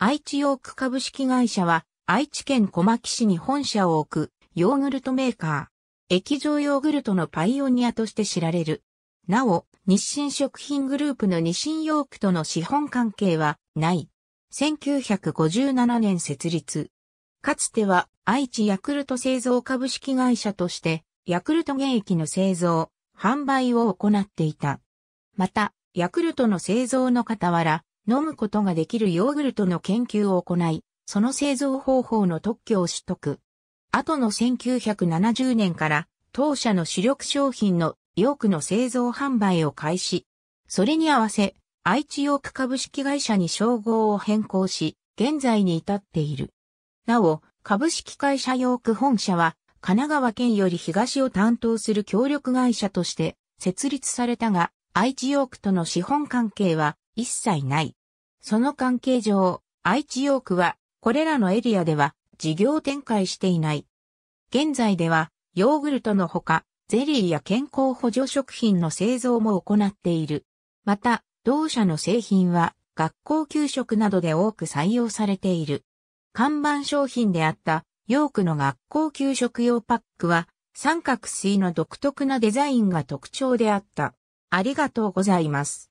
愛知ヨーク株式会社は、愛知県小牧市に本社を置く、ヨーグルトメーカー、液状ヨーグルトのパイオニアとして知られる。なお、日清食品グループの日清ヨークとの資本関係は、ない。1957年設立。かつては、愛知ヤクルト製造株式会社として、ヤクルト原液の製造、販売を行っていた。また、ヤクルトの製造の傍ら、飲むことができるヨーグルトの研究を行い、その製造方法の特許を取得。後の1970年から当社の主力商品のヨークの製造販売を開始。それに合わせ、愛知ヨーク株式会社に称号を変更し、現在に至っている。なお、株式会社ヨーク本社は、神奈川県より東を担当する協力会社として設立されたが、愛知ヨークとの資本関係は一切ない。その関係上、愛知ヨークはこれらのエリアでは事業展開していない。現在ではヨーグルトのほか、ゼリーや健康補助食品の製造も行っている。また、同社の製品は学校給食などで多く採用されている。看板商品であったヨークの学校給食用パックは三角錐の独特なデザインが特徴であった。ありがとうございます。